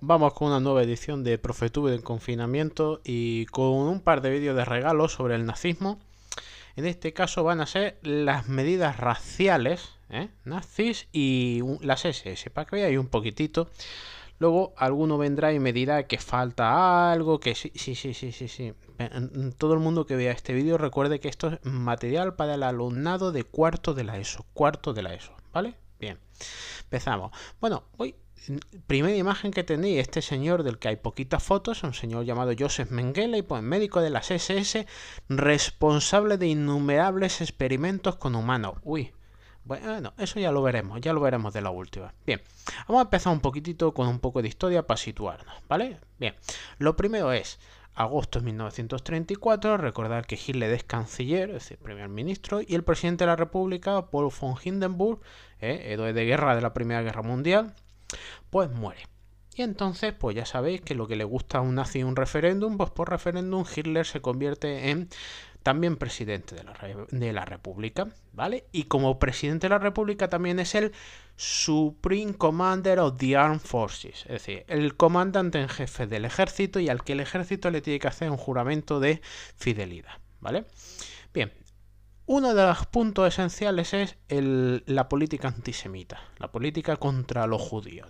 vamos con una nueva edición de Profetube en confinamiento y con un par de vídeos de regalo sobre el nazismo. En este caso van a ser las medidas raciales, ¿eh? nazis y las SS, para que veáis un poquitito. Luego alguno vendrá y me dirá que falta algo, que sí, sí, sí, sí, sí, sí. Todo el mundo que vea este vídeo recuerde que esto es material para el alumnado de cuarto de la ESO, cuarto de la ESO, ¿vale? Bien, empezamos. Bueno, hoy primera imagen que tenéis este señor del que hay poquitas fotos, un señor llamado Joseph Mengele, pues médico de las SS, responsable de innumerables experimentos con humanos. Uy, bueno, eso ya lo veremos, ya lo veremos de la última. Bien, vamos a empezar un poquitito con un poco de historia para situarnos, ¿vale? Bien, lo primero es agosto de 1934, recordar que Hitler es canciller, es decir, primer ministro, y el presidente de la República, Paul von Hindenburg, eh, héroe de guerra de la Primera Guerra Mundial, pues muere. Y entonces, pues ya sabéis que lo que le gusta a un nazi un referéndum, pues por referéndum Hitler se convierte en también presidente de la, de la, República, ¿vale? Y como presidente de la República también es el Supreme Commander of the Armed Forces, es decir, el comandante en jefe del ejército y al que el ejército le tiene que hacer un juramento de fidelidad, ¿vale? Bien, uno de los puntos esenciales es la política antisemita, la política contra los judíos,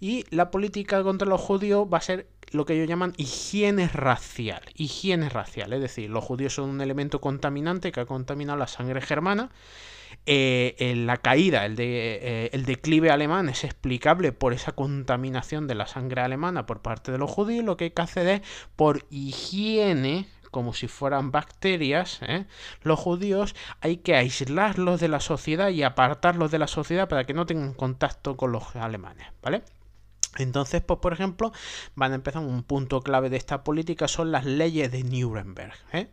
Y la política contra los judíos va a ser lo que ellos llaman higiene racial, higiene racial, es decir, los judíos son un elemento contaminante que ha contaminado la sangre germana. Eh, eh, la caída, el, eh, el declive alemán es explicable por esa contaminación de la sangre alemana por parte de los judíos. Lo que hay que hacer es, por higiene como si fueran bacterias, ¿eh? los judíos hay que aislarlos de la sociedad y apartarlos de la sociedad para que no tengan contacto con los alemanes, ¿vale? Entonces, pues, por ejemplo, van a empezar un punto clave de esta política son las leyes de Nuremberg. ¿eh?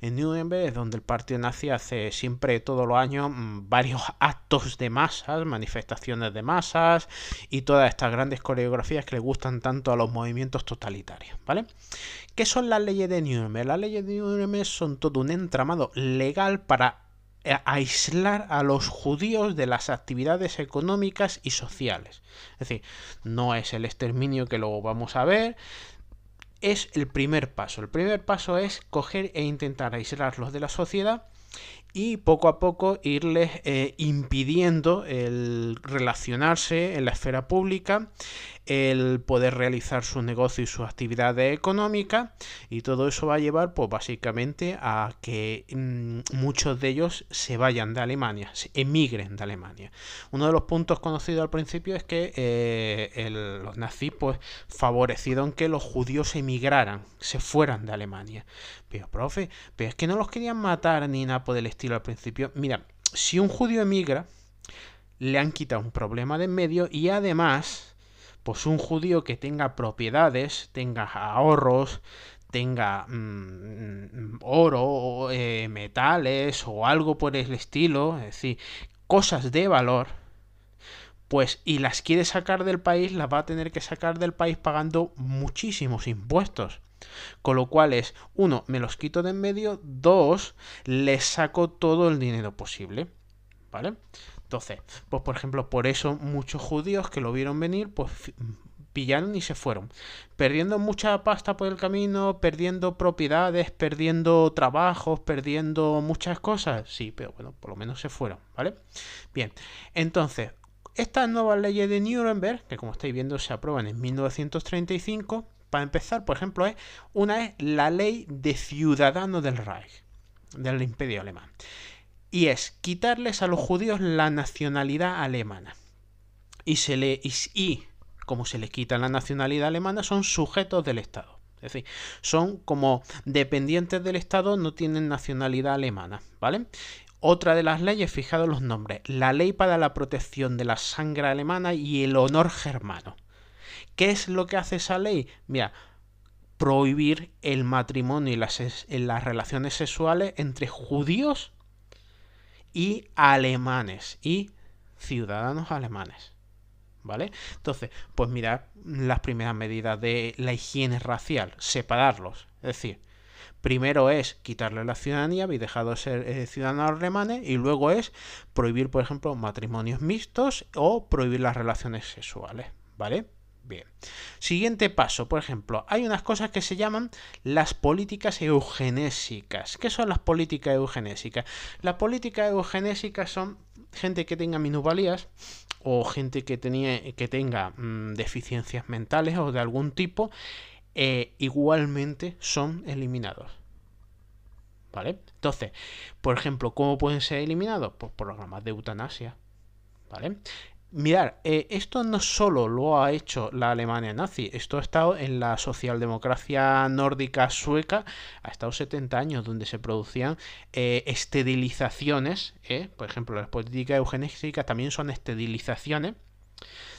En Nuremberg es donde el partido nazi hace siempre, todos los años, mm, varios actos de masas, manifestaciones de masas y todas estas grandes coreografías que le gustan tanto a los movimientos totalitarios. ¿Vale? ¿Qué son las leyes de Nuremberg? Las leyes de Nuremberg son todo un entramado legal para eh, aislar a los judíos de las actividades económicas y sociales. Es decir, no es el exterminio que luego vamos a ver, es el primer paso. El primer paso es coger e intentar aislarlos de la sociedad y poco a poco irles eh, impidiendo el relacionarse en la esfera pública, el poder realizar sus negocios y sus actividades económicas y todo eso va a llevar pues básicamente a que mm, muchos de ellos se vayan de Alemania, se emigren de Alemania. Uno de los puntos conocidos al principio es que eh, los nazis pues favorecieron que los judíos emigraran, se fueran de Alemania. Pero profe, pero es que no los querían matar ni nada por el estilo al principio. Mira, si un judío emigra, le han quitado un problema de en medio y además, pues un judío que tenga propiedades, tenga ahorros, tenga mm, mm, oro, eh, metales o algo por el estilo, es decir, cosas de valor, pues y las quiere sacar del país, las va a tener que sacar del país pagando muchísimos impuestos. Con lo cual es, uno, me los quito de en medio, dos, les saco todo el dinero posible. ¿Vale? Entonces, pues por ejemplo, por eso muchos judíos que lo vieron venir, pues pillaron y se fueron, perdiendo mucha pasta por el camino, perdiendo propiedades, perdiendo trabajos, perdiendo muchas cosas. Sí, pero bueno, por lo menos se fueron, ¿vale? Bien, entonces, estas nuevas leyes de Nuremberg, que como estáis viendo se aprueban en 1935, para empezar, por ejemplo, es una es la ley de ciudadano del Reich, del Imperio Alemán. Y es quitarles a los judíos la nacionalidad alemana. Y se y, como se les quita la nacionalidad alemana, son sujetos del Estado. Es decir, son como dependientes del Estado, no tienen nacionalidad alemana, ¿vale? Otra de las leyes, fijados los nombres, la ley para la protección de la sangre alemana y el honor germano. ¿Qué es lo que hace esa ley? Mira, prohibir el matrimonio y las, relaciones sexuales entre judíos y alemanes y ciudadanos alemanes. ¿Vale? Entonces, pues mira, las primeras medidas de la higiene racial, separarlos. Es decir, primero es quitarle la ciudadanía y dejar de ser eh, ciudadanos alemanes, y luego es prohibir, por ejemplo, matrimonios mixtos o prohibir las relaciones sexuales. ¿Vale? Bien. Siguiente paso, por ejemplo, hay unas cosas que se llaman las políticas eugenésicas. ¿Qué son las políticas eugenésicas? Las políticas eugenésicas son gente que tenga minusvalías o gente que, tenía, que tenga mm, deficiencias mentales o de algún tipo, e igualmente son eliminados. ¿Vale? Entonces, por ejemplo, ¿cómo pueden ser eliminados? Pues programas de eutanasia, ¿vale? Mirar, eh, esto no solo lo ha hecho la Alemania nazi, esto ha estado en la socialdemocracia nórdica sueca, ha estado 70 años donde se producían eh, esterilizaciones, eh, por ejemplo, las políticas eugenésicas también son esterilizaciones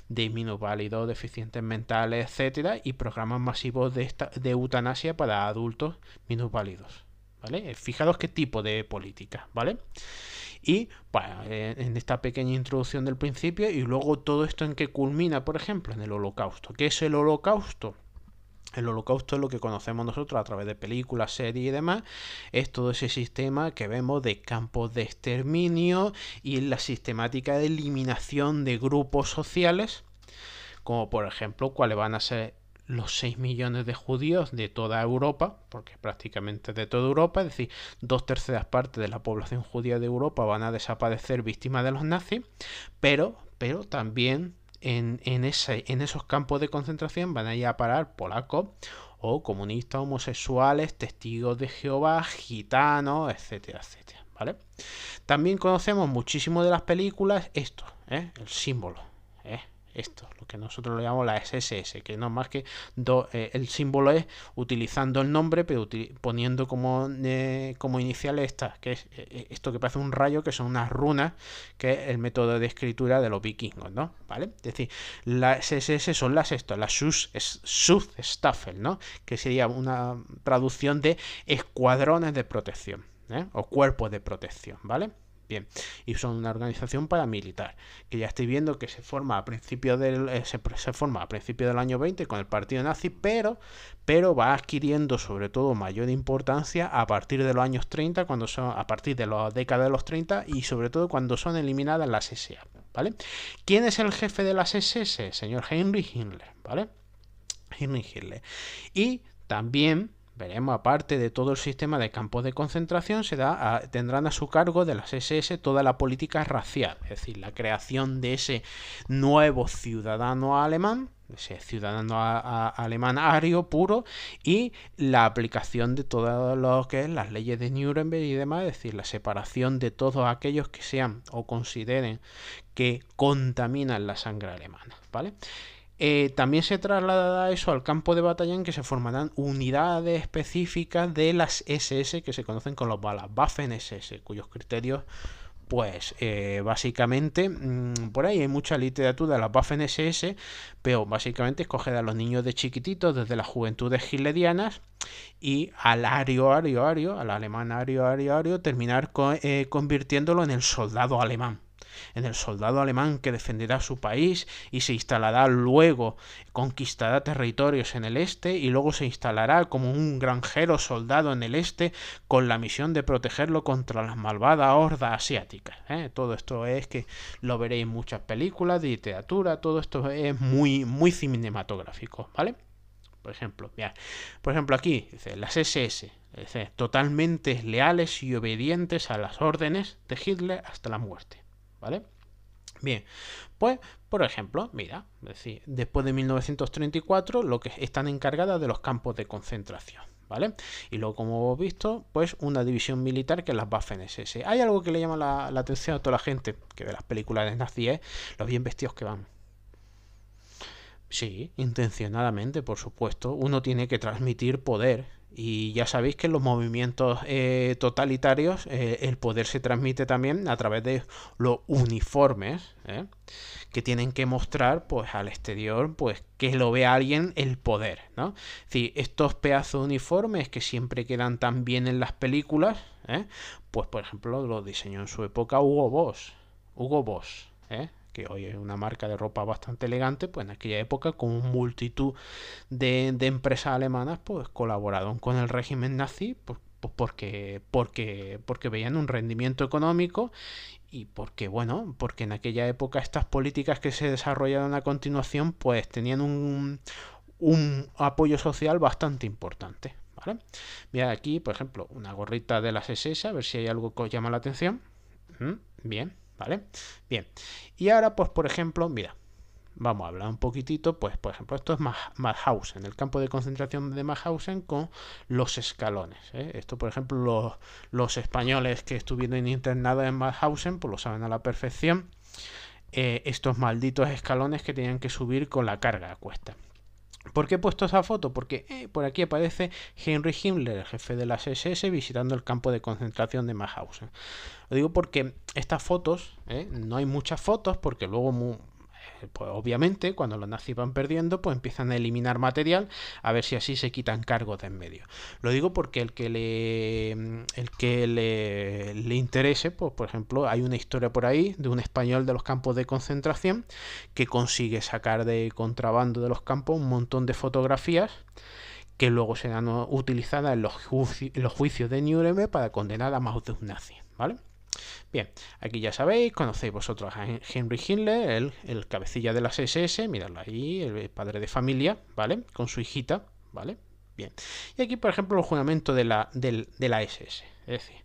de minusválidos, deficientes mentales, etcétera, y programas masivos de, de eutanasia para adultos minusválidos. ¿Vale? Fijaros qué tipo de política, ¿vale? y eh, en esta pequeña introducción del principio y luego todo esto en que culmina, por ejemplo, en el holocausto. ¿Qué es el holocausto? El holocausto es lo que conocemos nosotros a través de películas, series y demás. Es todo ese sistema que vemos de campos de exterminio y la sistemática de eliminación de grupos sociales, como por ejemplo cuáles van a ser los 6 millones de judíos de toda Europa, porque prácticamente de toda Europa, es decir, dos terceras partes de la población judía de Europa van a desaparecer víctimas de los nazis, pero, pero también en, en esos campos de concentración van a ir a parar polacos o comunistas, homosexuales, testigos de Jehová, gitanos, etcétera, etcétera. ¿vale? También conocemos muchísimo de las películas esto, ¿eh? el símbolo. ¿eh? esto, lo que nosotros lo llamamos la SSS, que no más que eh, el símbolo es utilizando el nombre, pero poniendo como, eh, como inicial esta, que es eh, esto que parece un rayo, que son unas runas, que es el método de escritura de los vikingos, ¿no? ¿Vale? Es decir, las SSS son las esto, las sus, sus staffel, ¿no? Que sería una traducción de escuadrones de protección, o cuerpos de protección, ¿vale? Bien, y son una organización paramilitar, que ya estoy viendo que se forma a principio del, eh, se, forma a principio del año 20 con el partido nazi, pero, pero va adquiriendo sobre todo mayor importancia a partir de los años 30, cuando a partir de la década de los 30 y sobre todo cuando son eliminadas las SA. ¿Vale? ¿Quién es el jefe de las SS? Señor Heinrich Himmler, ¿vale? Heinrich Himmler. Y también Veremos, aparte de todo el sistema de campos de concentración, se da tendrán a su cargo de las SS toda la política racial, es decir, la creación de ese nuevo ciudadano alemán, ese ciudadano alemán ario puro, y la aplicación de todas lo que las leyes de Nuremberg y demás, es decir, la separación de todos aquellos que sean o consideren que contaminan la sangre alemana, ¿vale? Eh, también se trasladará eso al campo de batalla en que se formarán unidades específicas de las SS que se conocen con los balas Waffen SS, cuyos criterios, pues eh, básicamente, mm, por ahí hay mucha literatura de las Waffen SS, pero básicamente escoger a los niños de chiquititos desde las juventudes giledianas y al ario, ario, ario, al alemán ario, ario, ario, terminar eh, convirtiéndolo en el soldado alemán en el soldado alemán que defenderá su país y se instalará luego, conquistará territorios en el este y luego se instalará como un granjero soldado en el este con la misión de protegerlo contra las malvadas hordas asiáticas. ¿eh? Todo esto es que lo veréis en muchas películas, de literatura, todo esto es muy, muy cinematográfico, ¿vale? Por ejemplo, por ejemplo aquí, dice, las SS, totalmente leales y obedientes a las órdenes de Hitler hasta la muerte. Bien, pues por ejemplo, mira, decir, después de 1934 lo que están encargadas de los campos de concentración. ¿Vale? Y luego, como hemos visto, pues una división militar que es las Waffen-SS. Hay algo que le llama la, atención a toda la gente que de las películas de nazis, es los bien vestidos que van. Sí, intencionadamente, por supuesto. Uno tiene que transmitir poder y ya sabéis que en los movimientos eh, totalitarios eh, el poder se transmite también a través de los uniformes ¿eh? que tienen que mostrar pues, al exterior pues, que lo vea alguien el poder. ¿no? estos pedazos uniformes que siempre quedan tan bien en las películas, pues por ejemplo lo diseñó en su época Hugo Boss. Hugo Boss que hoy es una marca de ropa bastante elegante, pues en aquella época con multitud de, empresas alemanas pues colaboraron con el régimen nazi pues, pues, porque, porque, porque veían un rendimiento económico y porque, bueno, porque en aquella época estas políticas que se desarrollaron a continuación pues tenían un, un apoyo social bastante importante. ¿vale? Mira aquí, por ejemplo, una gorrita de las SS, a ver si hay algo que os llama la atención. Mm, bien. ¿Vale? Bien. Y ahora, pues, por ejemplo, mira, vamos a hablar un poquitito, pues, por ejemplo, esto es Mauthausen, el campo de concentración de Mauthausen con los escalones. ¿eh? Esto, por ejemplo, los, españoles que estuvieron internados en Mauthausen, pues lo saben a la perfección, eh, estos malditos escalones que tenían que subir con la carga a cuesta. ¿Por qué he puesto esa foto? Porque eh, por aquí aparece Henry Himmler, el jefe de las SS, visitando el campo de concentración de Mauthausen. Lo digo porque estas fotos, eh, no hay muchas fotos, porque luego eh, pues, obviamente cuando los nazis van perdiendo, pues empiezan a eliminar material a ver si así se quitan cargos de en medio. Lo digo porque el que le, mm, el que le, interese, pues por ejemplo, hay una historia por ahí de un español de los campos de concentración que consigue sacar de contrabando de los campos un montón de fotografías que luego serán utilizadas en los, los juicios de Nuremberg para condenar a más de un nazi, ¿vale? Bien, aquí ya sabéis, conocéis vosotros a Henry Hitler, el, cabecilla de las SS, miradlo ahí, el padre de familia, ¿vale? Con su hijita, ¿vale? Bien. Y aquí, por ejemplo, el juramento de la, de, la SS. Es decir,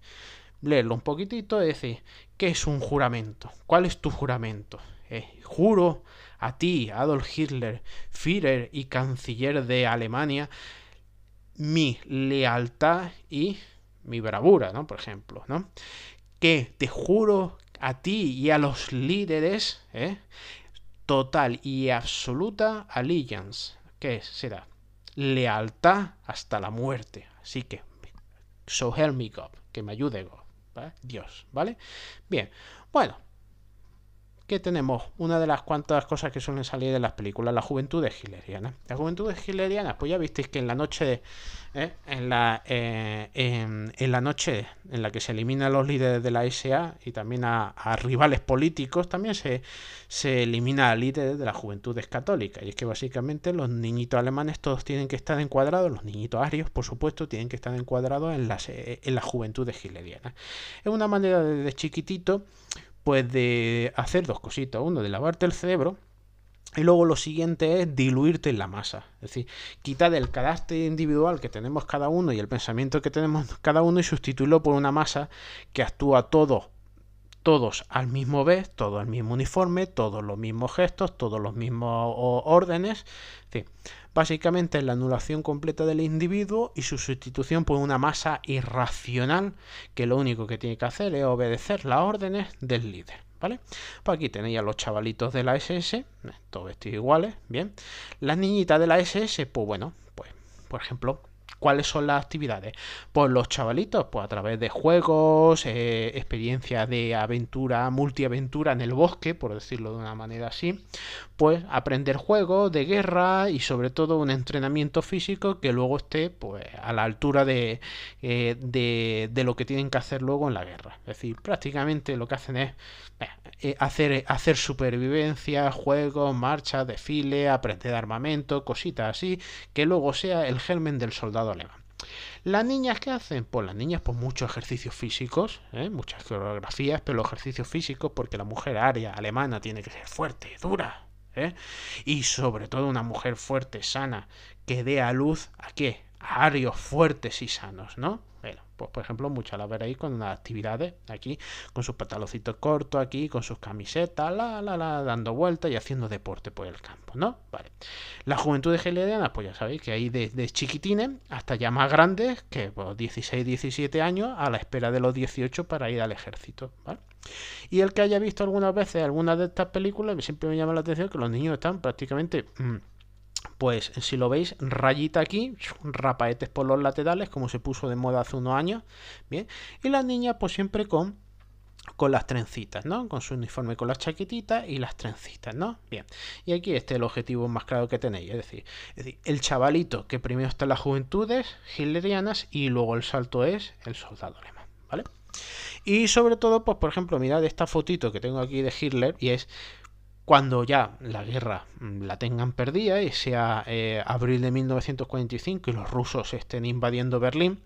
leerlo un poquitito, es decir, ¿qué es un juramento? ¿Cuál es tu juramento? Eh, juro a ti, Adolf Hitler, Führer y canciller de Alemania, mi lealtad y mi bravura, ¿no? Por ejemplo, ¿no? que te juro a ti y a los líderes ¿eh? total y absoluta allegiance, que será lealtad hasta la muerte. Así que, so help me God, que me ayude God, Dios, ¿vale? Bien, bueno que tenemos una de las cuantas cosas que suelen salir de las películas, la juventud de hileriana. La juventud de hileriana, pues ya visteis que en la noche, ¿eh? en, la, eh, en, la noche en la que se eliminan los líderes de la SA y también a, rivales políticos, también se, se elimina a líderes de la juventudes católicas. Y es que básicamente los niñitos alemanes todos tienen que estar encuadrados, los niñitos arios, por supuesto, tienen que estar encuadrados en, las, eh, en la juventud de hileriana. Es una manera desde de chiquitito pues de hacer dos cositas. Uno, de lavarte el cerebro. Y luego lo siguiente es diluirte en la masa. Es decir, quitar el carácter individual que tenemos cada uno y el pensamiento que tenemos cada uno y sustituirlo por una masa que actúa todo todos al mismo vez, todo el mismo uniforme, todos los mismos gestos, todos los mismos órdenes. básicamente es la anulación completa del individuo y su sustitución por una masa irracional que lo único que tiene que hacer es obedecer las órdenes del líder. ¿Vale? Pues aquí tenéis a los chavalitos de la SS, todos vestidos iguales, bien. Las niñitas de la SS, pues bueno, pues por ejemplo, ¿Cuáles son las actividades? Pues los chavalitos, pues a través de juegos, eh, experiencias de aventura, multiaventura en el bosque, por decirlo de una manera así, pues aprender juegos de guerra y sobre todo un entrenamiento físico que luego esté pues a la altura de, eh, de, de lo que tienen que hacer luego en la guerra. Es decir, prácticamente lo que hacen es eh, hacer, eh, hacer supervivencia, juego marcha desfile, aprender armamento, cositas así, que luego sea el germen del soldado alemán. ¿Las niñas qué hacen? Pues las niñas, pues muchos ejercicios físicos, ¿eh? muchas coreografías, pero los ejercicios físicos, porque la mujer aria alemana tiene que ser fuerte, dura, y sobre todo una mujer fuerte, sana, que dé a luz a qué? arios, fuertes y sanos, ¿no? Bueno, pues por ejemplo, muchas las veréis con las actividades aquí, con sus pantalocitos cortos aquí, con sus camisetas, la, la, la, dando vueltas y haciendo deporte por el campo, ¿no? Vale. La juventud de Gelediana, pues ya sabéis que hay desde chiquitines hasta ya más grandes, que pues, 16, 17 años, a la espera de los 18 para ir al ejército, ¿vale? Y el que haya visto algunas veces algunas de estas películas, siempre me llama la atención que los niños están prácticamente... Mm, pues si lo veis, rayita aquí, rapaetes por los laterales, como se puso de moda hace unos años, bien, y la niña, pues siempre con con las trencitas, ¿no? Con su uniforme, con las chaquetitas y las trencitas, ¿no? Bien. Y aquí este es el objetivo más claro que tenéis, es decir, es decir el chavalito que primero está en las juventudes hitlerianas y luego el salto es el soldado alemán, ¿vale? Y sobre todo, pues por ejemplo, mirad esta fotito que tengo aquí de Hitler y es cuando ya la guerra mm, la tengan perdida y sea eh, abril de 1945 y los rusos estén invadiendo Berlín,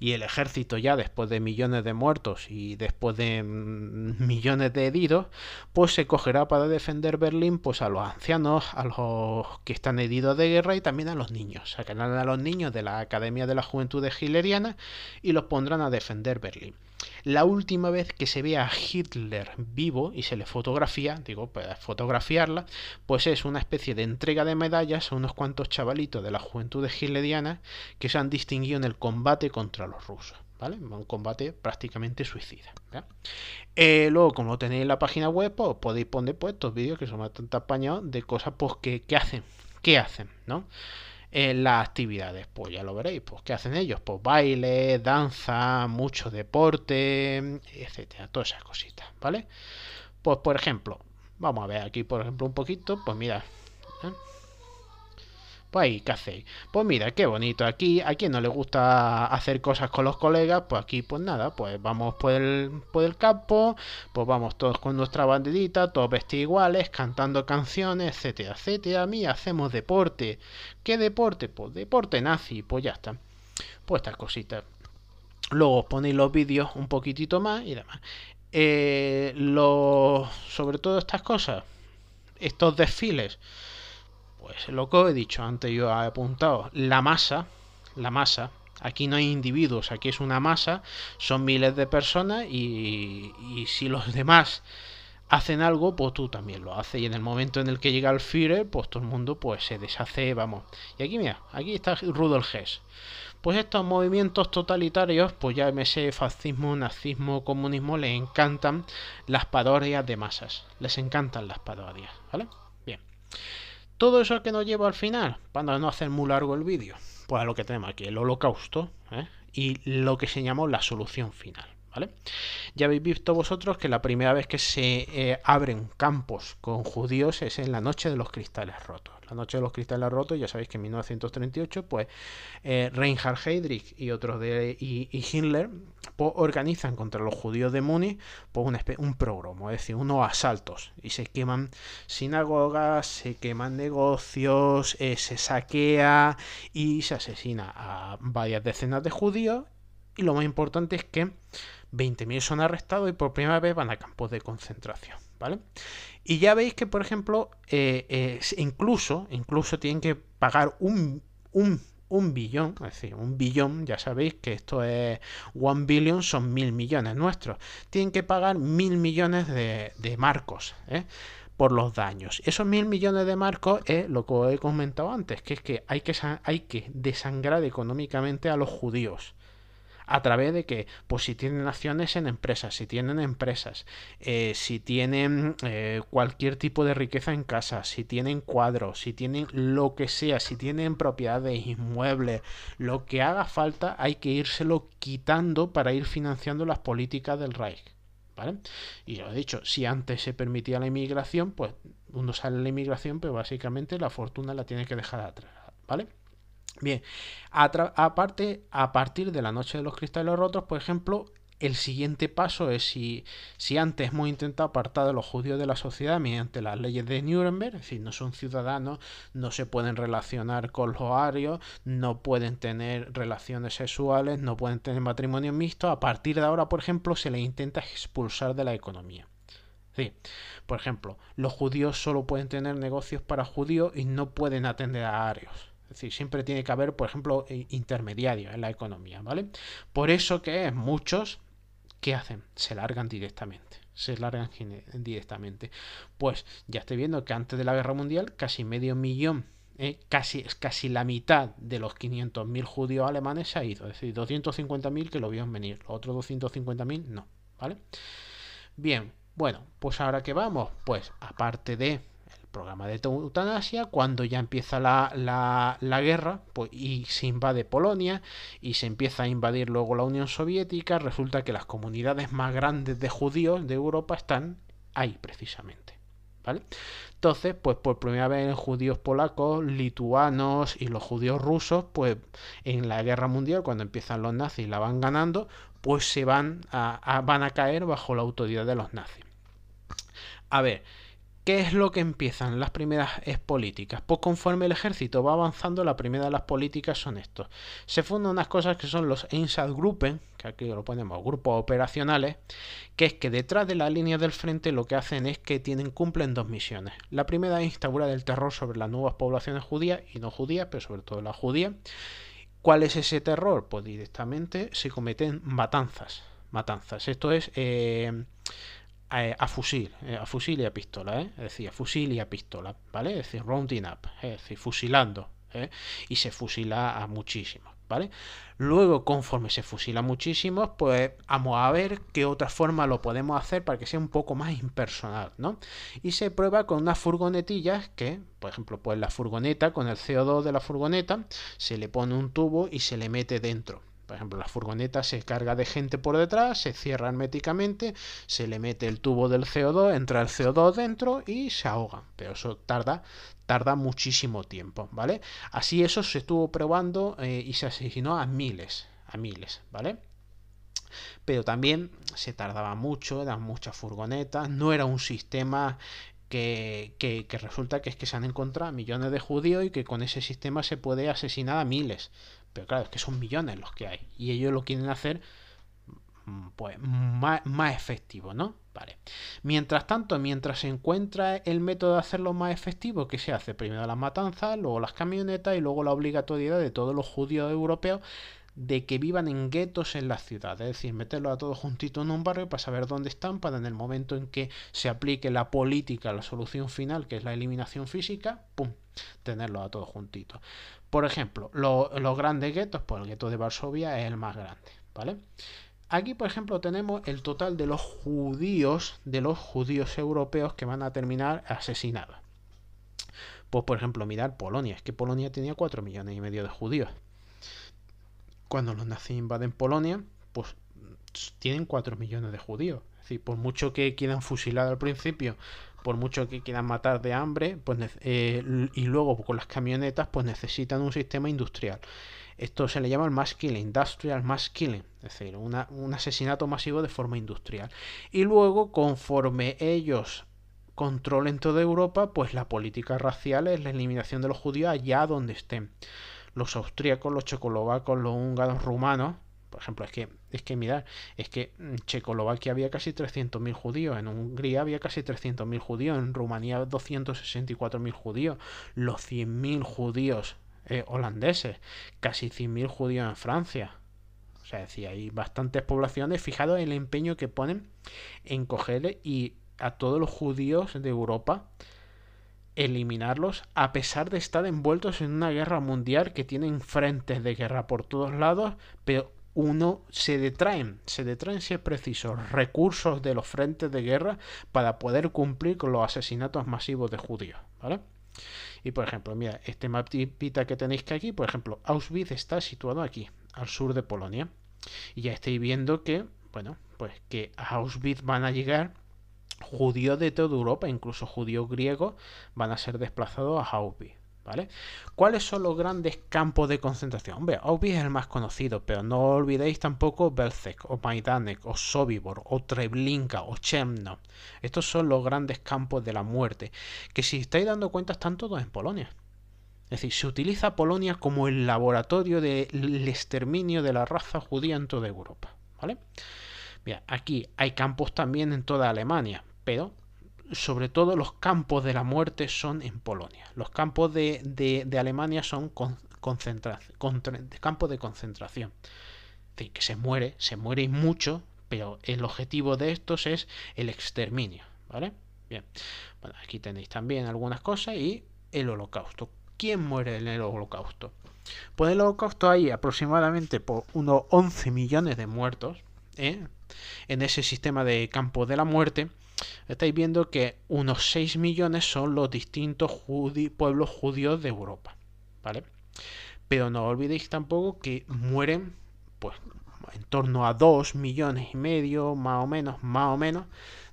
y el ejército ya después de millones de muertos y después de mm, millones de heridos, pues se cogerá para defender Berlín pues a los ancianos, a los que están heridos de guerra y también a los niños. Sacarán a los niños de la Academia de la Juventud de Hitleriana y los pondrán a defender Berlín. La última vez que se ve a Hitler vivo y se le fotografía, digo, para pues, fotografiarla, pues es una especie de entrega de medallas a unos cuantos chavalitos de la juventud hitleriana que se han distinguido en el combate contra los rusos. ¿Vale? Un combate prácticamente suicida. Eh, luego, como tenéis la página web, pues, podéis poner pues, estos vídeos que son bastante apañados de cosas pues, que, hacen. ¿Qué hacen? ¿No? Eh, las actividades, pues ya lo veréis, pues ¿qué hacen ellos? Pues baile, danza, mucho deporte, etcétera, todas esas cositas, ¿vale? Pues por ejemplo, vamos a ver aquí por ejemplo un poquito, pues mira, ¿eh? Pues ahí, ¿qué hacéis? Pues mira, qué bonito aquí. A quien no le gusta hacer cosas con los colegas, pues aquí, pues nada, pues vamos por el, campo, pues vamos todos con nuestra banderita, todos vestidos iguales, cantando canciones, etcétera, etcétera. Mira, hacemos deporte. ¿Qué deporte? Pues deporte nazi, pues ya está. Pues estas cositas. Luego os ponéis los vídeos un poquitito más y demás. Eh, sobre todo estas cosas, estos desfiles lo pues, loco, he dicho antes, yo he apuntado la masa, la masa, Aquí no hay individuos, aquí es una masa, son miles de personas y, si los demás hacen algo, pues tú también lo haces. Y en el momento en el que llega el fire pues todo el mundo pues se deshace, vamos. Y aquí mira, aquí está Rudolf Hess. Pues estos movimientos totalitarios, pues ya fascismo, nazismo, comunismo, les encantan las parodias de masas. Les encantan las parodias, ¿vale? Bien. Todo eso que nos lleva al final, para no hacer muy largo el vídeo, pues a lo que tenemos aquí, el holocausto ¿eh? y lo que se llamó la solución final. ¿vale? Ya habéis visto vosotros que la primera vez que se eh, abren campos con judíos es en la noche de los cristales rotos. La noche de los cristales rotos, ya sabéis que en 1938, pues eh, Reinhard Heydrich y otros de y, Hitler pues, organizan contra los judíos de Múnich pues, un, un es decir, unos asaltos. Y se queman sinagogas, se queman negocios, eh, se saquea y se asesina a varias decenas de judíos. Y lo más importante es que 20.000 son arrestados y por primera vez van a campos de concentración, ¿vale? Y ya veis que, por ejemplo, eh, eh, incluso, incluso tienen que pagar un, billón, es decir, un billón, ya sabéis que esto es one billion, son mil millones nuestros. Tienen que pagar mil millones de, marcos, ¿eh? por los daños. Esos mil millones de marcos es lo que he comentado antes, que es que hay que, hay que desangrar económicamente a los judíos a través de que, pues si tienen acciones en empresas, si tienen empresas, eh, si tienen eh, cualquier tipo de riqueza en casa, si tienen cuadros, si tienen lo que sea, si tienen propiedades, inmuebles, lo que haga falta hay que írselo quitando para ir financiando las políticas del Reich. ¿Vale? Y lo he dicho, si antes se permitía la inmigración, pues uno sale a la inmigración, pero básicamente la fortuna la tiene que dejar atrás, ¿vale? Bien, aparte, a partir de la noche de los cristales rotos, por ejemplo, el siguiente paso es si, antes hemos intentado apartar a los judíos de la sociedad mediante las leyes de Nuremberg, es decir, no son ciudadanos, no se pueden relacionar con los arios, no pueden tener relaciones sexuales, no pueden tener matrimonio mixto, a partir de ahora, por ejemplo, se les intenta expulsar de la economía. Por ejemplo, los judíos solo pueden tener negocios para judíos y no pueden atender a arios es decir, siempre tiene que haber, por ejemplo, eh, intermediarios en la economía, ¿vale? Por eso que muchos, ¿qué hacen? Se largan directamente. Se largan directamente. Pues ya estoy viendo que antes de la guerra mundial, casi medio millón ¿eh? casi, casi la mitad de los 500.000 judíos alemanes se ha ido. Es decir, 250.000 que lo vieron venir, los otros 250.000 no. ¿Vale? Bien, bueno, pues ahora que vamos, pues aparte de programa de eutanasia, cuando ya empieza la, la, guerra pues, y se invade Polonia y se empieza a invadir luego la Unión Soviética, resulta que las comunidades más grandes de judíos de Europa están ahí precisamente. ¿Vale? Entonces, pues por primera vez judíos polacos, lituanos y los judíos rusos, pues en la guerra mundial, cuando empiezan los nazis y la van ganando, pues se van a, van a caer bajo la autoridad de los nazis. A ver, ¿Qué es lo que empiezan? Las primeras políticas. Pues conforme el ejército va avanzando, la primera de las políticas son estos. Se fundan unas cosas que son los Einsatzgruppen, que aquí lo ponemos grupos operacionales, que es que detrás de la línea del frente lo que hacen es que tienen cumplen dos misiones. La primera es instaurar el terror sobre las nuevas poblaciones judías y no judías, pero sobre todo la judía. ¿Cuál es ese terror? Pues directamente se cometen matanzas. Matanzas. Esto es... Eh, a, fusil, eh, a fusil y a pistola, ¿eh? es decir, a fusil y a pistola, ¿vale? Es decir, rounding up, ¿eh? es decir, fusilando, ¿eh? y se fusila a muchísimos, ¿vale? Luego, conforme se fusila a muchísimos, pues vamos a ver qué otra forma lo podemos hacer para que sea un poco más impersonal, ¿no? Y se prueba con unas furgonetillas que, por ejemplo, pues la furgoneta, con el CO2 de la furgoneta, se le pone un tubo y se le mete dentro por ejemplo, la furgoneta se carga de gente por detrás, se cierra herméticamente, se le mete el tubo del CO2, entra el CO2 dentro y se ahoga. Pero eso tarda tarda muchísimo tiempo, ¿vale? Así eso se estuvo probando eh, y se asesinó a miles, a miles, ¿vale? Pero también se tardaba mucho, eran muchas furgonetas, no era un sistema que, que, resulta que es que se han encontrado millones de judíos y que con ese sistema se puede asesinar a miles. Pero claro, es que son millones los que hay. Y ellos lo quieren hacer mm, pues más, más, efectivo, ¿no? Vale. Mientras tanto, mientras se encuentra el método de hacerlo más efectivo, que se hace primero las matanzas, luego las camionetas y luego la obligatoriedad de todos los judíos europeos de que vivan en guetos en las ciudades, es decir, meterlos a todos juntitos en un barrio para saber dónde están, para en el momento en que se aplique la política, la solución final, que es la eliminación física, ¡pum!, tenerlos a todos juntitos. Por ejemplo, los grandes guetos, pues el gueto de Varsovia es el más grande, ¿vale? Aquí, por ejemplo, tenemos el total de los judíos, de los judíos europeos que van a terminar asesinados. Pues, por ejemplo, mirar Polonia, es que Polonia tenía 4 millones y medio de judíos. Cuando los nazis invaden Polonia, pues tienen 4 millones de judíos. Es decir, por mucho que quieran fusilar al principio por mucho que quieran matar de hambre, pues, eh, y luego con las camionetas, pues necesitan un sistema industrial. Esto se le llama el mass killing, industrial mass killing, es decir, un asesinato masivo de forma industrial. Y luego, conforme ellos controlen toda Europa, pues la política racial es la eliminación de los judíos allá donde estén. Los austríacos, los checoslovacos, los húngaros, rumanos, por ejemplo, es que, es que mirar, es que en mm, Checoslovaquia había casi 300.000 judíos, en Hungría había casi 300.000 judíos, en Rumanía 264.000 judíos, los 100.000 judíos eh, holandeses, casi 100.000 judíos en Francia. O sea, decía, hay bastantes poblaciones, fijado el empeño que ponen en cogerle y a todos los judíos de Europa eliminarlos a pesar de estar envueltos en una guerra mundial que tienen frentes de guerra por todos lados, pero uno se detraen, se detraen si es preciso recursos de los frentes de guerra para poder cumplir con los asesinatos masivos de judíos, ¿vale? Y por ejemplo, mira, este mapita que tenéis que aquí, por ejemplo, Auschwitz está situado aquí, al sur de Polonia. Y ya estáis viendo que, bueno, pues que a Auschwitz van a llegar judíos de toda Europa, incluso judíos griegos, van a ser desplazados a Auschwitz. ¿Vale? ¿Cuáles son los grandes campos de concentración? Hombre, es el más conocido, pero no olvidéis tampoco Belzec, o Majdanek, o Sobibor, o Treblinka, o Chemno. Estos son los grandes campos de la muerte, que si estáis dando cuenta están todos en Polonia. Es decir, se utiliza Polonia como el laboratorio del exterminio de la raza judía en toda Europa, ¿vale? aquí hay campos también en toda Alemania, pero sobre todo los campos de la muerte son en Polonia. Los campos de, Alemania son campos de concentración. Es que se muere, se muere mucho, pero el objetivo de estos es el exterminio. Bien. aquí tenéis también algunas cosas y el holocausto. ¿Quién muere en el holocausto? Pues el holocausto hay aproximadamente por unos 11 millones de muertos ¿eh? en ese sistema de campos de la muerte estáis viendo que unos 6 millones son los distintos pueblos judíos de Europa, ¿vale? Pero no olvidéis tampoco que mueren, pues, en torno a 2 millones y medio, más o menos, más o menos,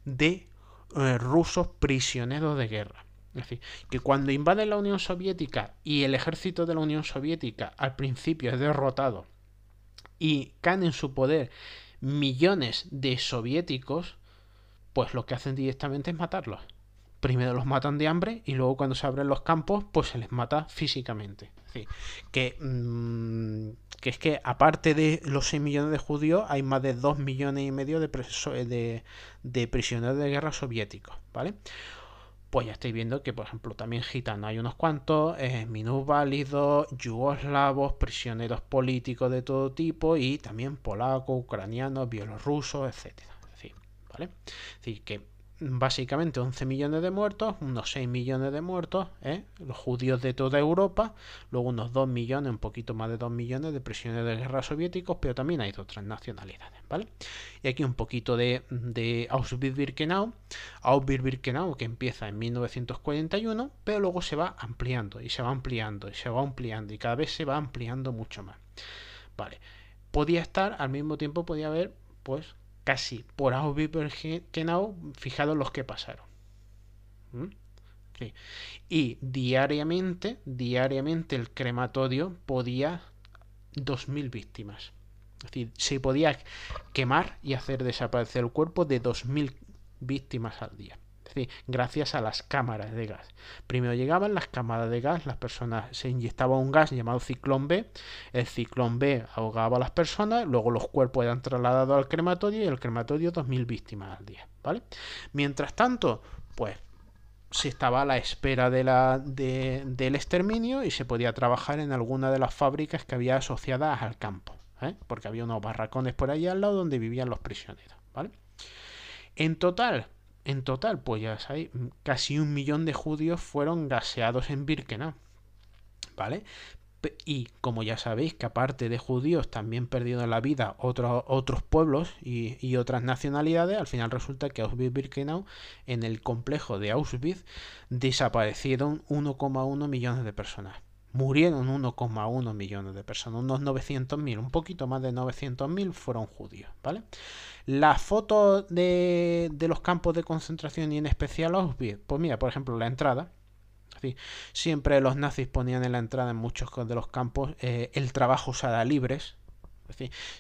de eh, rusos prisioneros de guerra. Es decir, que cuando invaden la Unión Soviética y el ejército de la Unión Soviética al principio es derrotado y caen en su poder millones de soviéticos, pues lo que hacen directamente es matarlos. Primero los matan de hambre y luego cuando se abren los campos, pues se les mata físicamente. sí mm, que, es que aparte de los 6 millones de judíos, hay más de 2 millones y medio eh, de, de, prisioneros de guerra soviéticos, ¿vale? pues ya estáis viendo que, por ejemplo, también gitanos hay unos cuantos, minús eh, minusválidos, yugoslavos, prisioneros políticos de todo tipo y también polacos, ucranianos, bielorrusos, etcétera. ¿vale? Es decir, que básicamente 11 millones de muertos, unos 6 millones de muertos, ¿eh? los judíos de toda Europa, luego unos 2 millones, un poquito más de 2 millones de prisioneros de guerra soviéticos, pero también hay otras nacionalidades, ¿vale? Y aquí un poquito de, Auschwitz-Birkenau, Auschwitz-Birkenau que empieza en 1941, pero luego se va ampliando, y se va ampliando, y se va ampliando, y cada vez se va ampliando mucho más, ¿vale? Podía estar, al mismo tiempo podía haber, pues, casi por que Genau, fijados los que pasaron. ¿Mm? Y diariamente, diariamente el crematorio podía 2.000 víctimas. Es decir, se podía quemar y hacer desaparecer el cuerpo de 2.000 víctimas al día. Es decir, gracias a las cámaras de gas. Primero llegaban las cámaras de gas, las personas se inyectaba un gas llamado ciclón B, el ciclón B ahogaba a las personas, luego los cuerpos eran trasladados al crematorio y el crematorio 2.000 víctimas al día, ¿vale? Mientras tanto, pues se estaba a la espera de la, del exterminio y se podía trabajar en alguna de las fábricas que había asociadas al campo, ¿eh? porque había unos barracones por ahí al lado donde vivían los prisioneros. En total, en total, pues ya sabéis, casi un millón de judíos fueron gaseados en Birkenau. ¿Vale? Y como ya sabéis que aparte de judíos también perdieron la vida otros, otros pueblos y, y, otras nacionalidades, al final resulta que Auschwitz-Birkenau, en el complejo de Auschwitz, desaparecieron 1,1 millones de personas murieron 1,1 millones de personas, unos 900.000, un poquito más de 900.000 fueron judíos, ¿vale? Las fotos de, de, los campos de concentración y en especial Auschwitz, pues mira, por ejemplo, la entrada, así, siempre los nazis ponían en la entrada en muchos de los campos eh, el trabajo usada libres,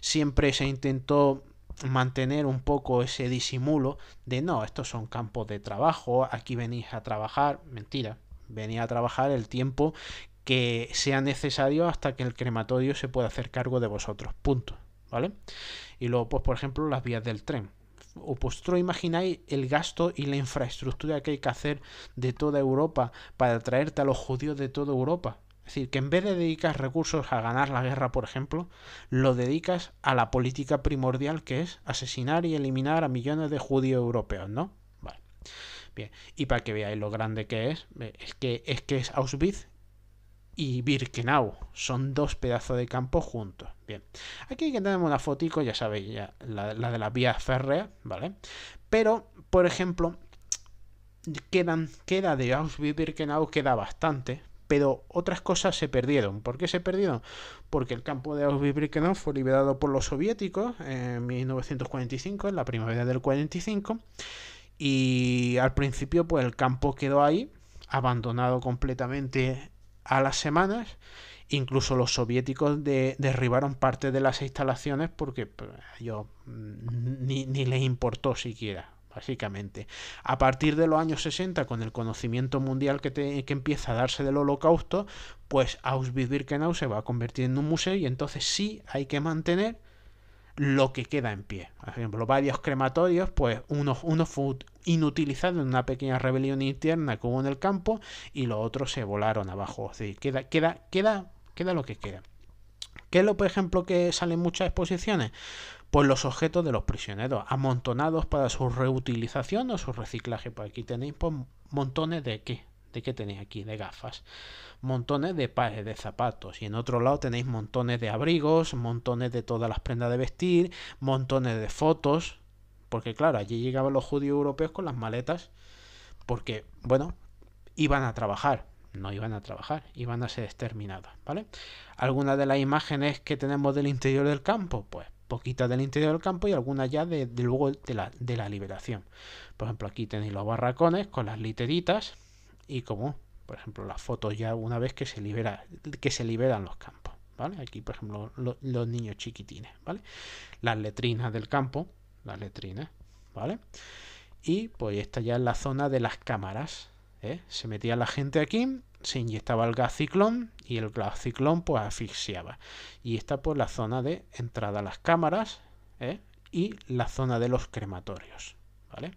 siempre se intentó mantener un poco ese disimulo de no, estos son campos de trabajo, aquí venís a trabajar, mentira, venía a trabajar el tiempo que sea necesario hasta que el crematorio se pueda hacer cargo de vosotros. Punto. ¿Vale? Y luego, pues, por ejemplo, las vías del tren. O pues, vosotros imagináis el gasto y la infraestructura que hay que hacer de toda Europa para traerte a los judíos de toda Europa. Es decir, que en vez de dedicar recursos a ganar la guerra, por ejemplo, lo dedicas a la política primordial que es asesinar y eliminar a millones de judíos europeos, ¿no? Vale. Bien, y para que veáis lo grande que es, es que es, que es Auschwitz y Birkenau. Son dos pedazos de campo juntos. Bien, aquí tenemos una fotico, ya sabéis, ya, la, de las vías férreas, ¿vale? Pero, por ejemplo, quedan, queda de Auschwitz-Birkenau, queda bastante, pero otras cosas se perdieron. ¿Por qué se perdieron? Porque el campo de Auschwitz-Birkenau fue liberado por los soviéticos en 1945, en la primavera del 45, y al principio pues el campo quedó ahí, abandonado completamente a las semanas. Incluso los soviéticos derribaron parte de las instalaciones porque yo pues, mm, ni, les importó siquiera básicamente. A partir de los años 60, con el conocimiento mundial que, que, empieza a darse del holocausto, pues Auschwitz-Birkenau se va a convertir en un museo y entonces sí hay que mantener lo que queda en pie. Por ejemplo, varios crematorios, pues uno, fue inutilizado en una pequeña rebelión interna como en el campo y los otros se volaron abajo. queda, queda, queda, queda lo que queda. ¿Qué es lo, por ejemplo, que sale en muchas exposiciones? Pues los objetos de los prisioneros, amontonados para su reutilización o su reciclaje. Por pues aquí tenéis pues, montones de qué? que tenéis aquí de gafas, montones de pares de zapatos y en otro lado tenéis montones de abrigos, montones de todas las prendas de vestir, montones de fotos, porque claro, allí llegaban los judíos europeos con las maletas porque, bueno, iban a trabajar, no iban a trabajar, iban a ser exterminadas ¿vale? Algunas de las imágenes que tenemos del interior del campo, pues poquitas del interior del campo y algunas ya de, de luego de la, de la liberación. Por ejemplo, aquí tenéis los barracones con las literitas, y como, por ejemplo, las fotos ya una vez que se, libera, que se liberan los campos. ¿vale? Aquí, por ejemplo, los niños chiquitines. ¿vale? Las letrinas del campo, las letrinas. ¿vale? Y pues esta ya es la zona de las cámaras. ¿eh? Se metía la gente aquí, se inyectaba el gas ciclón y el gas ciclón pues asfixiaba. Y esta pues la zona de entrada a las cámaras ¿eh? y la zona de los crematorios. ¿Vale?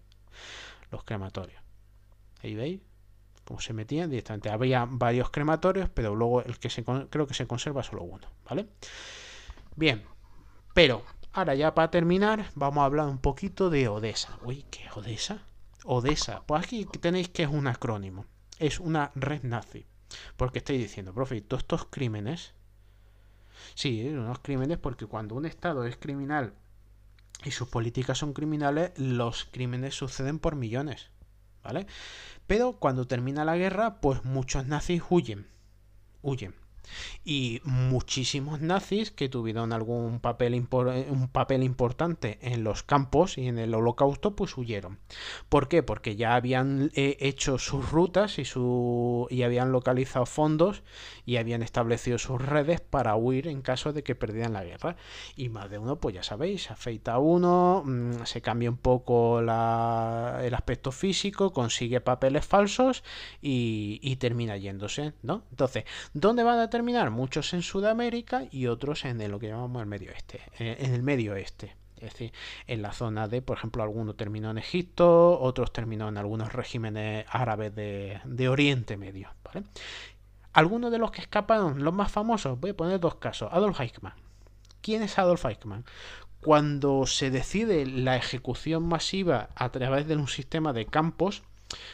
Los crematorios. Ahí veis, se metían directamente. Había varios crematorios, pero luego el que se, creo que se conserva solo uno, ¿vale? Bien, pero ahora ya para terminar vamos a hablar un poquito de Odessa. Uy, ¿qué Odesa? Odessa? Odessa, pues aquí tenéis que es un acrónimo, es una red nazi. Porque estáis diciendo, profe, todos estos crímenes... Sí, eh, unos crímenes porque cuando un Estado es criminal y sus políticas son criminales, los crímenes suceden por millones. ¿vale? Pero cuando termina la guerra, pues muchos nazis huyen, huyen, y muchísimos nazis que tuvieron algún papel, eh, un papel importante en los campos y en el holocausto, pues huyeron. ¿Por qué? Porque ya habían eh, hecho sus rutas y, su, y habían localizado fondos y habían establecido sus redes para huir en caso de que perdieran la guerra. Y más de uno, pues ya sabéis, afeita uno, mm, se cambia un poco el aspecto físico, consigue papeles falsos y, y termina yéndose, ¿no? Entonces, ¿dónde van a terminar muchos en Sudamérica y otros en lo que llamamos el medio este, eh, en el medio este. Es decir, en la zona de, por ejemplo, algunos terminó en Egipto, otros terminó en algunos regímenes árabes de, de Oriente Medio. ¿vale? Algunos de los que escaparon, los más famosos, voy a poner dos casos. Adolf Eichmann. ¿Quién es Adolf Eichmann? Cuando se decide la ejecución masiva a través de un sistema de campos,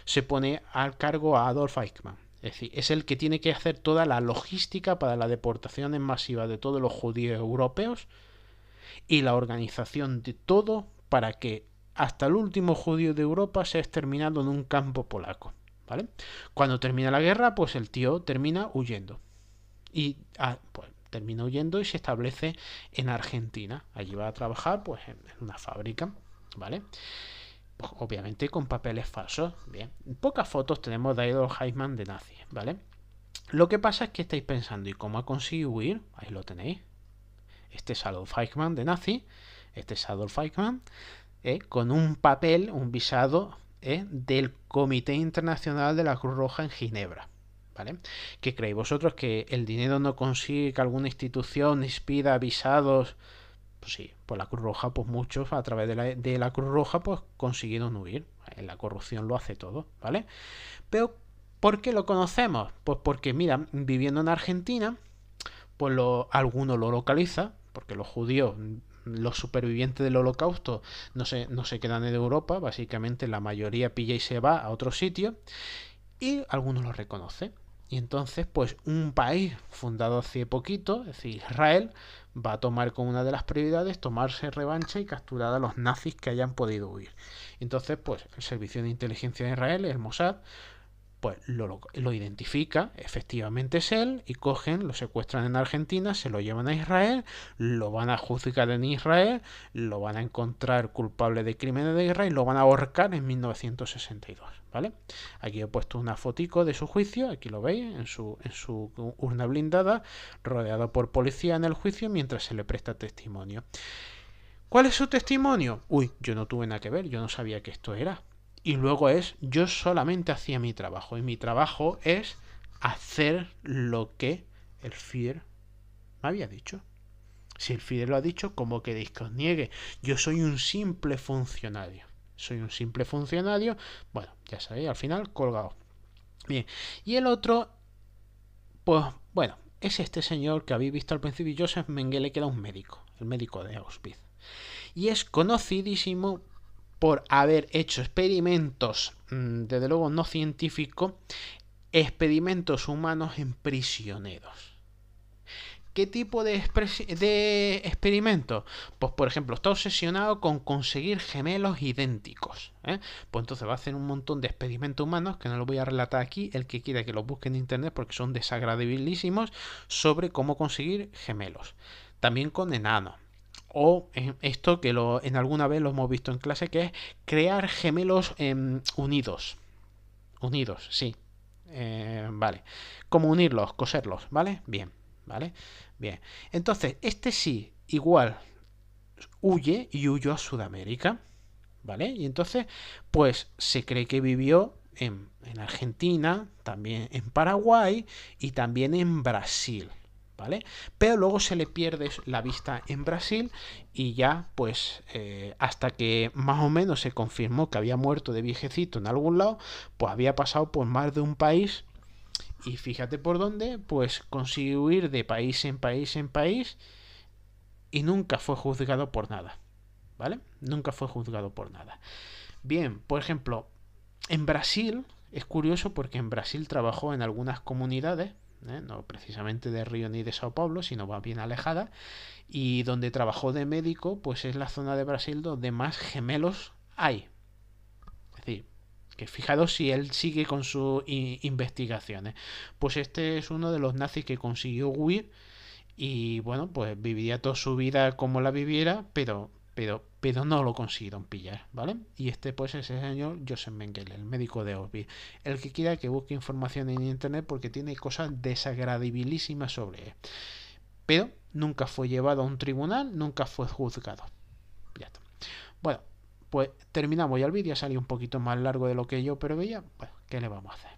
se pone al cargo a Adolf Eichmann. Es decir, es el que tiene que hacer toda la logística para la deportación en masiva de todos los judíos europeos y la organización de todo para que hasta el último judío de Europa sea exterminado en un campo polaco. ¿vale? Cuando termina la guerra, pues el tío termina huyendo. Y ah, pues termina huyendo y se establece en Argentina. Allí va a trabajar pues, en una fábrica. ¿Vale? obviamente con papeles falsos. Bien, pocas fotos tenemos de Adolf Heisman de nazi. ¿vale? Lo que pasa es que estáis pensando, ¿y cómo ha conseguido huir? Ahí lo tenéis. Este es Adolf Eichmann de nazi, este es Adolf Eichmann, ¿eh? con un papel, un visado ¿eh? del Comité Internacional de la Cruz Roja en Ginebra. ¿Vale? ¿Qué creéis vosotros? ¿Que el dinero no consigue que alguna institución expida visados pues sí, pues la Cruz Roja, pues muchos a través de la, Cruz Roja, pues consiguieron huir. Eh, la corrupción lo hace todo, ¿vale? Pero, ¿por qué lo conocemos? Pues porque, mira, viviendo en Argentina, pues lo, alguno lo localiza, porque los judíos los supervivientes del holocausto no se, no se quedan en Europa, básicamente la mayoría pilla y se va a otro sitio, y algunos lo reconocen. Y entonces, pues un país fundado hace poquito, es decir, Israel, va a tomar como una de las prioridades tomarse revancha y capturar a los nazis que hayan podido huir. Entonces, pues el Servicio de Inteligencia de Israel, el Mossad, pues lo, identifica, efectivamente es él, y cogen, lo secuestran en Argentina, se lo llevan a Israel, lo van a juzgar en Israel, lo van a encontrar culpable de crímenes de Israel, lo van a ahorcar en 1962, ¿vale? Aquí he puesto una fotico de su juicio, aquí lo veis, en su, en su urna blindada, rodeado por policía en el juicio mientras se le presta testimonio. ¿Cuál es su testimonio? Uy, yo no tuve nada que ver, yo no sabía que esto era. Y luego es, yo solamente hacía mi trabajo. Y mi trabajo es hacer lo que el FIER me había dicho. Si el FIER lo ha dicho, como queréis que os niegue? Yo soy un simple funcionario. Soy un simple funcionario. Bueno, ya sabéis, al final colgado. Bien. Y el otro, pues bueno, es este señor que habéis visto al principio, Joseph Mengele, que era un médico, el médico de Auschwitz. Y es conocidísimo por haber hecho experimentos, mm, desde luego no científico, experimentos humanos en prisioneros. ¿Qué tipo de, experimentos? Pues por ejemplo, está obsesionado con conseguir gemelos idénticos. ¿eh? Pues entonces va a hacer un montón de experimentos humanos, que no los voy a relatar aquí, el que quiera que los busque en internet porque son desagradabilísimos, sobre cómo conseguir gemelos. También con enanos o eh, esto que lo, en alguna vez lo hemos visto en clase, que es crear gemelos em, unidos. Unidos, sí. Eh, vale. Como unirlos, coserlos, ¿vale? Bien, ¿vale? Bien. Entonces, este sí, igual, huye y huyó a Sudamérica, ¿vale? Y entonces, pues se cree que vivió en, en Argentina, también en Paraguay y también en Brasil, pero luego se le pierde la vista en Brasil y ya, pues, eh, hasta que más o menos se confirmó que había muerto de viejecito en algún lado, pues había pasado por más de un país y fíjate por dónde, pues consiguió ir de país en país en país y nunca fue juzgado por nada, ¿vale? Nunca fue juzgado por nada. Bien, por ejemplo, en Brasil, es curioso porque en Brasil trabajó en algunas comunidades, ¿eh? no precisamente de Río ni de Sao Paulo, sino va bien alejada, y donde trabajó de médico, pues es la zona de Brasil donde más gemelos hay. Es decir, que fijaros si él sigue con sus investigaciones. ¿eh? Pues este es uno de los nazis que consiguió huir y bueno, pues viviría toda su vida como la viviera, pero, pero pero no lo consiguieron pillar, ¿vale? Y este pues es el señor Joseph Mengele, el médico de Auschwitz, El que quiera que busque información en internet porque tiene cosas desagradabilísimas sobre él. Pero nunca fue llevado a un tribunal, nunca fue juzgado. Ya está. Bueno, pues terminamos ya el vídeo, salió un poquito más largo de lo que yo pero veía ¿qué le vamos a hacer?